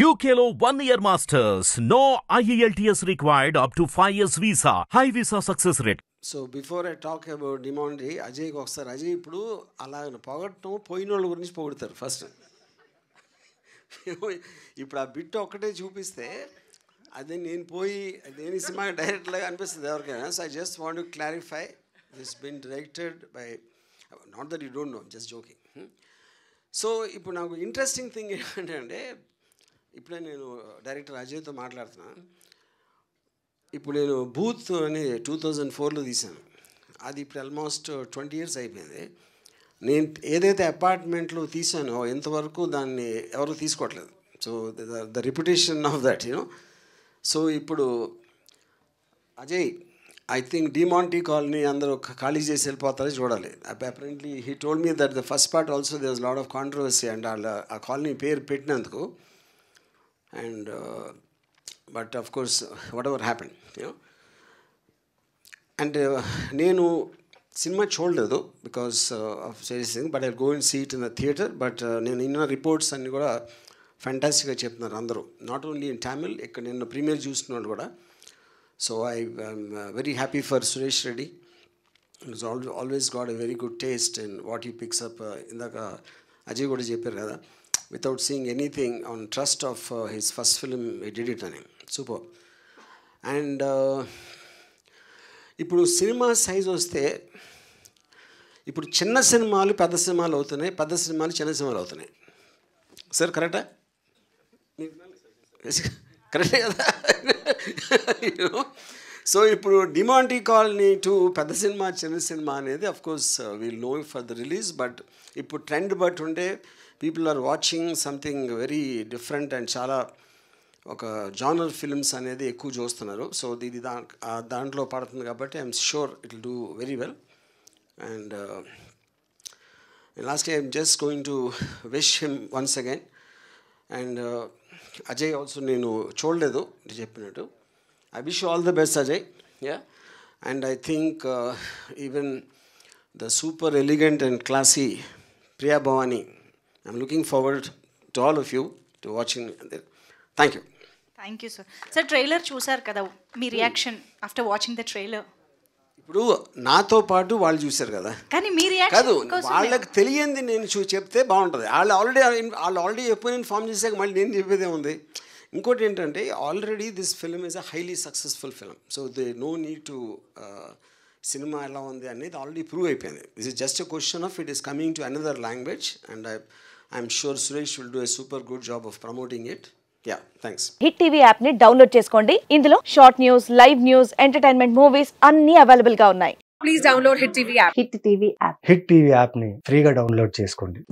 యూకేలో one year masters no IELTS required up to five years visa high visa success rate so before I talk about డిమాండరీ అజయ్కి ఒకసారి అజయ్ ఇప్పుడు అలా పొగట్టం పోయిన వాళ్ళ గురించి పొగుడతారు ఫస్ట్ ఇప్పుడు ఆ బిట్ ఒక్కటే చూపిస్తే అదే నేను పోయి నేను సినిమా డైరెక్ట్గా అనిపిస్తుంది ఎవరికైనా so I just want to clarify this been directed by not that you don't know just joking సో ఇప్పుడు నాకు ఇంట్రెస్టింగ్ థింగ్ ఏంటంటే ఇప్పుడే నేను డైరెక్టర్ అజయ్తో మాట్లాడుతున్నా ఇప్పుడు నేను బూత్ అని టూ థౌజండ్ ఫోర్లో తీశాను అది ఇప్పుడు ఆల్మోస్ట్ ట్వంటీ ఇయర్స్ అయిపోయింది నేను ఏదైతే అపార్ట్మెంట్లో తీసానో ఎంతవరకు దాన్ని ఎవరు తీసుకోవట్లేదు so the reputation of that you know so ఇప్పుడు Ajay I think Demonte colony అందరూ ఖాళీ చేసి వెళ్ళిపోతారో చూడాలి apparently he told me that the first part also does lot of controversy and వాళ్ళ ఆ కాలనీ పేరు పెట్టినందుకు and but of course course ever happened and uh, నేను సినిమా చూడలేదు because of series but I go seat in the theatre but నేను ఇన్న reports అన్నీ కూడా ఫ్యాంటాస్టిక్గా చెప్తున్నారు అందరూ నాట్ ఓన్లీ ఇన్ తమిళ్ ఇక్కడ నిన్న ప్రీమియర్ చూస్తున్నాడు కూడా so I very happy for Suresh Reddy it's always got a very good taste and what he picks up ఇందాక అజయ్ కూడా చెప్పారు కదా without seeing anything on trust of his first film edit అని super and ఇప్పుడు సినిమా సైజ్ వస్తే ఇప్పుడు చిన్న సినిమాలు పెద్ద సినిమాలు అవుతున్నాయి పెద్ద సినిమాలు చిన్న సినిమాలు అవుతున్నాయి సార్ కరెక్టా కరెక్టే కదా సో ఇప్పుడు డిమాంటీ కాలనీ టు పెద్ద సినిమా చిన్న సినిమా అనేది of course we'll know for the release but ఇప్పుడు ట్రెండ్ బట్ ఉండే people are watching something very different and చాలా ఒక జానల్ ఫిల్మ్స్ అనేది ఎక్కువ చూస్తున్నారు సో ఇది దా దాంట్లో పడుతుంది కాబట్టి I'm sure it do very well and last I'm just going to wish him once again and Ajay also నేను చూడలేదు చెప్పినట్టు I wish you all the best, Ajay. Yeah, and I think uh, even the super elegant and classy Priya Bhavani. I'm looking forward to all of you to watching. Thank you. Thank you sir sir trailer చూసారు కదా మీ reaction after watching the trailer ఇప్పుడు నాతో పాటు వాళ్ళు చూశారు కదా కానీ మీ కాదు వాళ్ళకి తెలియంది నేను చెప్తే బాగుంటుంది వాళ్ళు ఆల్రెడీ వాళ్ళు ఆల్రెడీ ఎప్పుడు నేను ఫామ్ చేసాక మళ్ళీ నేను చెప్పేదే ఉంది ఇంకోటి ఏంటంటే already this film is a highly successful film so the no need to సినిమా ఎలా ఉంది అనేది ఆల్రెడీ ప్రూవ్ అయిపోయింది this is just a question of it is coming to another language and I I'm sure Suresh will do a super good job of promoting it yeah thanks hit TV app ని download చేసుకోండి ఇందులో short news live news entertainment movies అన్ని available గా ఉన్నాయి please download hit TV app hit TV app hit TV app ని ఫ్రీగా download చేసుకోండి